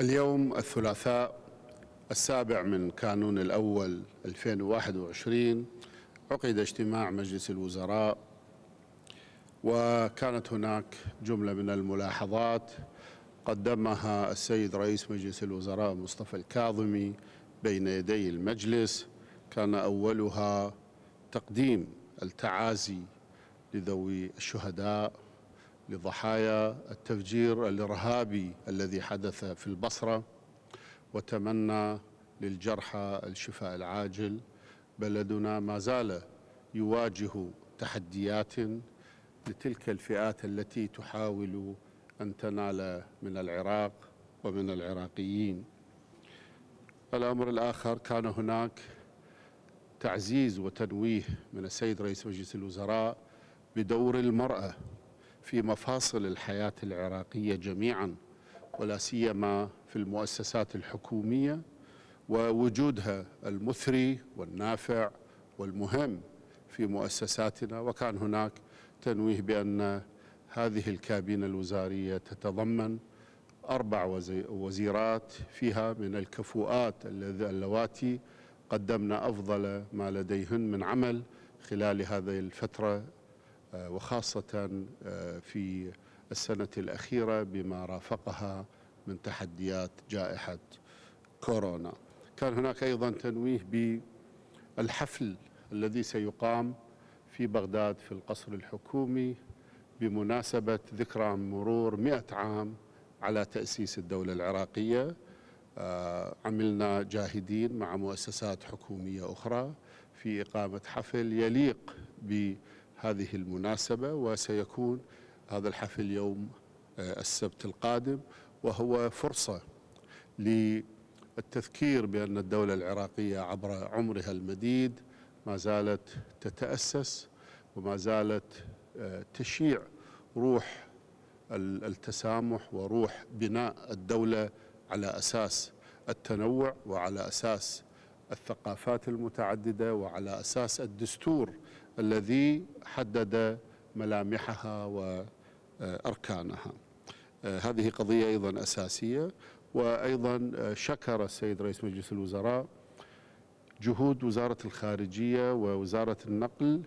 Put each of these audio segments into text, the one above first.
اليوم الثلاثاء السابع من كانون الأول 2021 عقد اجتماع مجلس الوزراء وكانت هناك جملة من الملاحظات قدمها السيد رئيس مجلس الوزراء مصطفى الكاظمي بين يدي المجلس كان أولها تقديم التعازي لذوي الشهداء لضحايا التفجير الارهابي الذي حدث في البصره وتمنى للجرحى الشفاء العاجل بلدنا ما زال يواجه تحديات لتلك الفئات التي تحاول ان تنال من العراق ومن العراقيين الامر الاخر كان هناك تعزيز وتنويه من السيد رئيس مجلس الوزراء بدور المراه في مفاصل الحياة العراقية جميعا ولا سيما في المؤسسات الحكومية ووجودها المثري والنافع والمهم في مؤسساتنا وكان هناك تنويه بأن هذه الكابينة الوزارية تتضمن أربع وزيرات فيها من الكفؤات اللواتي قدمنا أفضل ما لديهن من عمل خلال هذه الفترة آه، وخاصة آه، في السنة الأخيرة بما رافقها من تحديات جائحة كورونا كان هناك أيضا تنويه بالحفل الذي سيقام في بغداد في القصر الحكومي بمناسبة ذكرى مرور مئة عام على تأسيس الدولة العراقية آه، عملنا جاهدين مع مؤسسات حكومية أخرى في إقامة حفل يليق ب. هذه المناسبة وسيكون هذا الحفل يوم آه، السبت القادم وهو فرصة للتذكير بأن الدولة العراقية عبر عمرها المديد ما زالت تتأسس وما زالت آه، تشيع روح التسامح وروح بناء الدولة على أساس التنوع وعلى أساس الثقافات المتعددة وعلى أساس الدستور الذي حدد ملامحها وأركانها آه، هذه قضية أيضا أساسية وأيضا آه، شكر السيد رئيس مجلس الوزراء جهود وزارة الخارجية ووزارة النقل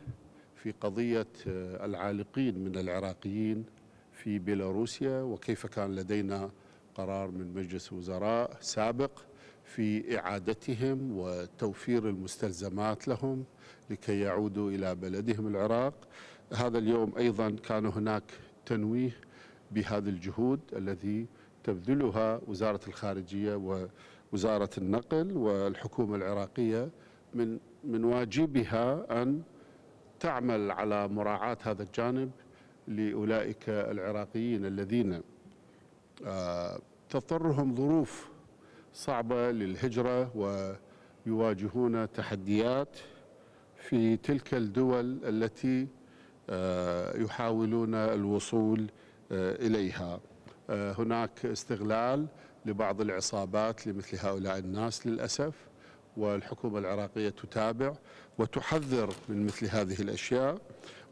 في قضية آه، العالقين من العراقيين في بيلاروسيا وكيف كان لدينا قرار من مجلس وزراء سابق في إعادتهم وتوفير المستلزمات لهم لكي يعودوا إلى بلدهم العراق هذا اليوم أيضا كان هناك تنويه بهذا الجهود الذي تبذلها وزارة الخارجية ووزارة النقل والحكومة العراقية من من واجبها أن تعمل على مراعاة هذا الجانب لأولئك العراقيين الذين آه، تضطرهم ظروف صعبة للهجرة ويواجهون تحديات في تلك الدول التي آه، يحاولون الوصول آه، إليها آه، هناك استغلال لبعض العصابات لمثل هؤلاء الناس للأسف والحكومة العراقية تتابع وتحذر من مثل هذه الأشياء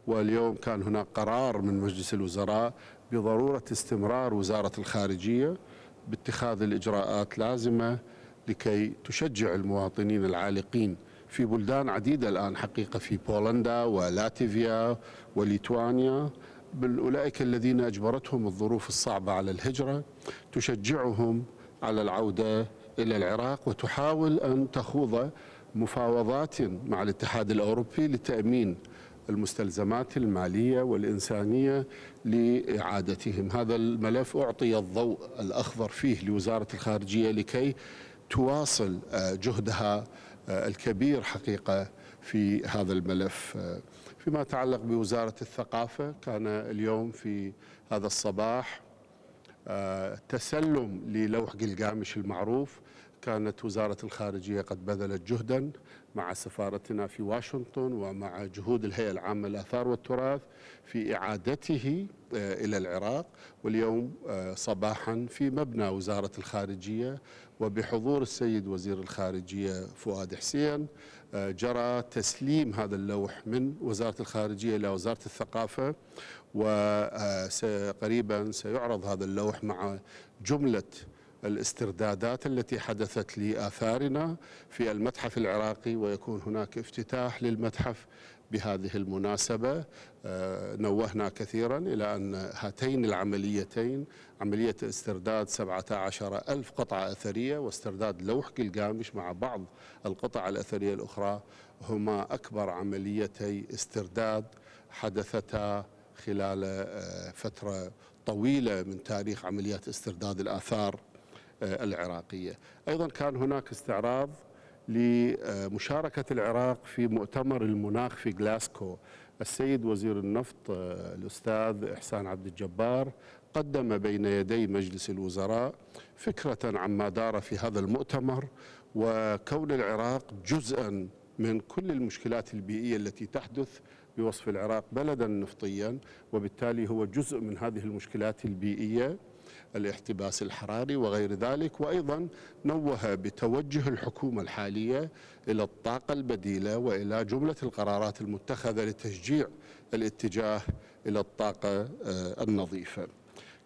واليوم كان هناك قرار من مجلس الوزراء بضرورة استمرار وزارة الخارجية باتخاذ الإجراءات اللازمة لكي تشجع المواطنين العالقين في بلدان عديدة الآن حقيقة في بولندا ولاتفيا وليتوانيا بل أولئك الذين أجبرتهم الظروف الصعبة على الهجرة تشجعهم على العودة إلى العراق وتحاول أن تخوض مفاوضات مع الاتحاد الأوروبي لتأمين المستلزمات المالية والإنسانية لإعادتهم هذا الملف أعطي الضوء الأخضر فيه لوزارة الخارجية لكي تواصل آه، جهدها آه، الكبير حقيقة في هذا الملف آه، فيما يتعلق بوزارة الثقافة كان اليوم في هذا الصباح تسلم للوح قلقامش المعروف كانت وزارة الخارجية قد بذلت جهدا مع سفارتنا في واشنطن ومع جهود الهيئة العامة للآثار والتراث في إعادته آه، إلى العراق واليوم آه، صباحا في مبنى وزارة الخارجية وبحضور السيد وزير الخارجية فؤاد حسين آه، جرى تسليم هذا اللوح من وزارة الخارجية إلى وزارة الثقافة وقريبا سيعرض هذا اللوح مع جملة الاستردادات التي حدثت لآثارنا في المتحف العراقي ويكون هناك افتتاح للمتحف بهذه المناسبة آه، نوهنا كثيرا إلى أن هاتين العمليتين عملية استرداد 17 ألف قطعة أثرية واسترداد لوح قلقامش مع بعض القطع الأثرية الأخرى هما أكبر عمليتي استرداد حدثتا خلال آه، فترة طويلة من تاريخ عمليات استرداد الآثار آه، العراقية أيضا كان هناك استعراض لمشاركة العراق في مؤتمر المناخ في جلاسكو السيد وزير النفط آه، الأستاذ إحسان عبد الجبار قدم بين يدي مجلس الوزراء فكرة عما دار في هذا المؤتمر وكون العراق جزءا من كل المشكلات البيئية التي تحدث بوصف العراق بلدا نفطيا وبالتالي هو جزء من هذه المشكلات البيئية الاحتباس الحراري وغير ذلك وأيضا نوه بتوجه الحكومة الحالية إلى الطاقة البديلة وإلى جملة القرارات المتخذة لتشجيع الاتجاه إلى الطاقة آه، النظيفة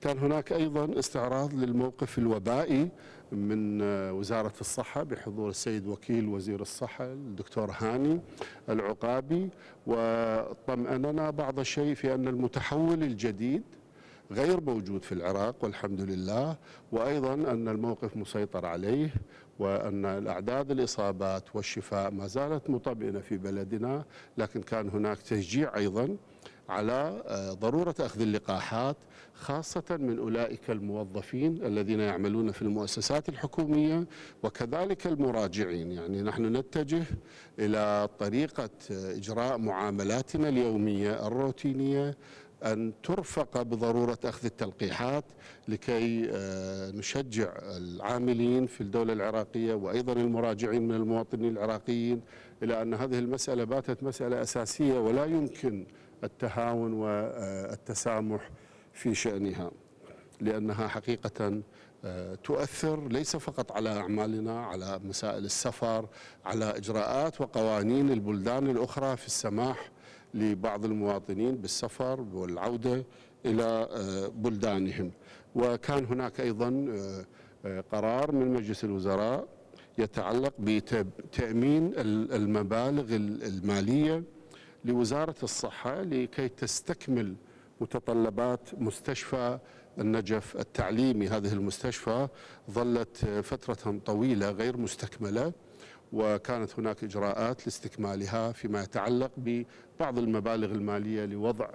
كان هناك أيضا استعراض للموقف الوبائي من آه، وزارة الصحة بحضور السيد وكيل وزير الصحة الدكتور هاني العقابي وطمأننا بعض الشيء في أن المتحول الجديد غير موجود في العراق والحمد لله وأيضا أن الموقف مسيطر عليه وأن الأعداد الإصابات والشفاء ما زالت مطمئنة في بلدنا لكن كان هناك تشجيع أيضا على آه، ضرورة أخذ اللقاحات خاصة من أولئك الموظفين الذين يعملون في المؤسسات الحكومية وكذلك المراجعين يعني نحن نتجه إلى طريقة آه، إجراء معاملاتنا اليومية الروتينية أن ترفق بضرورة أخذ التلقيحات لكي آه، نشجع العاملين في الدولة العراقية وأيضا المراجعين من المواطنين العراقيين إلى أن هذه المسألة باتت مسألة أساسية ولا يمكن التهاون والتسامح في شأنها لأنها حقيقة آه، تؤثر ليس فقط على أعمالنا على مسائل السفر على إجراءات وقوانين البلدان الأخرى في السماح لبعض المواطنين بالسفر والعودة إلى آه، بلدانهم وكان هناك أيضا آه، آه، قرار من مجلس الوزراء يتعلق بتأمين المبالغ المالية لوزارة الصحة لكي تستكمل متطلبات مستشفى النجف التعليمي هذه المستشفى ظلت فترة طويلة غير مستكملة وكانت هناك إجراءات لاستكمالها فيما يتعلق ببعض المبالغ المالية لوضع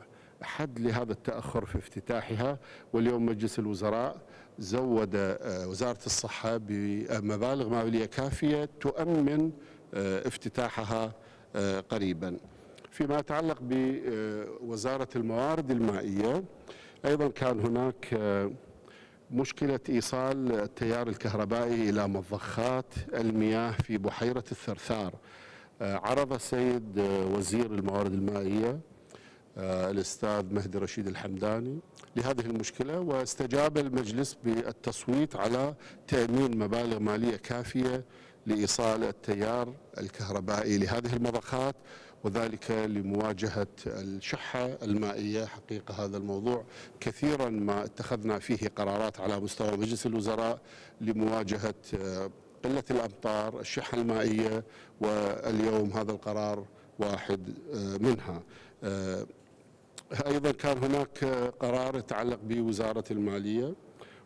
حد لهذا التأخر في افتتاحها واليوم مجلس الوزراء زود آه، وزارة الصحة بمبالغ مالية كافية تؤمن آه، افتتاحها آه، قريبا فيما يتعلق بوزارة الموارد المائية أيضا كان هناك مشكلة إيصال التيار الكهربائي إلى مضخات المياه في بحيرة الثرثار آه، عرض السيد آه، وزير الموارد المائية آه، الأستاذ مهدي رشيد الحمداني لهذه المشكلة واستجاب المجلس بالتصويت على تأمين مبالغ مالية كافية لإيصال التيار الكهربائي لهذه المضخات وذلك لمواجهة الشحة المائية حقيقة هذا الموضوع كثيرا ما اتخذنا فيه قرارات على مستوى مجلس الوزراء لمواجهة آه، قلة الأمطار الشحة المائية واليوم هذا القرار واحد آه، منها آه، أيضا كان هناك قرار يتعلق بوزارة المالية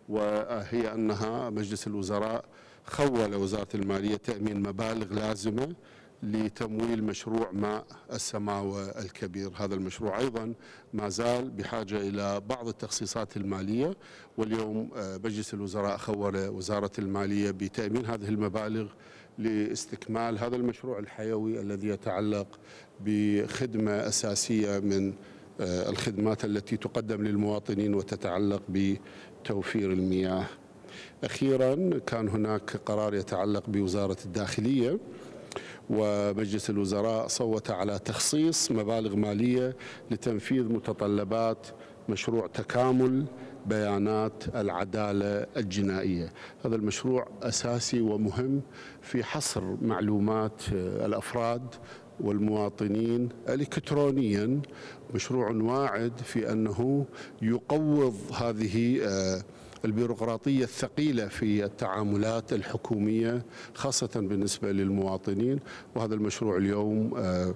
وهي أنها مجلس الوزراء خول وزارة المالية تأمين مبالغ لازمة لتمويل مشروع ماء السماوة الكبير هذا المشروع أيضا ما زال بحاجة إلى بعض التخصيصات المالية واليوم آه، مجلس الوزراء خور وزارة المالية بتأمين هذه المبالغ لاستكمال هذا المشروع الحيوي الذي يتعلق بخدمة أساسية من آه، الخدمات التي تقدم للمواطنين وتتعلق بتوفير المياه أخيرا كان هناك قرار يتعلق بوزارة الداخلية ومجلس الوزراء صوت على تخصيص مبالغ مالية لتنفيذ متطلبات مشروع تكامل بيانات العدالة الجنائية هذا المشروع أساسي ومهم في حصر معلومات آه، الأفراد والمواطنين الكترونيا مشروع واعد في انه يقوض هذه آه، البيروقراطية الثقيلة في التعاملات الحكومية خاصة بالنسبة للمواطنين وهذا المشروع اليوم آه،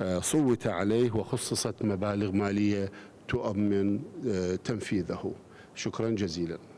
آه، صوت عليه وخصصت مبالغ مالية تؤمن آه، تنفيذه شكرا جزيلا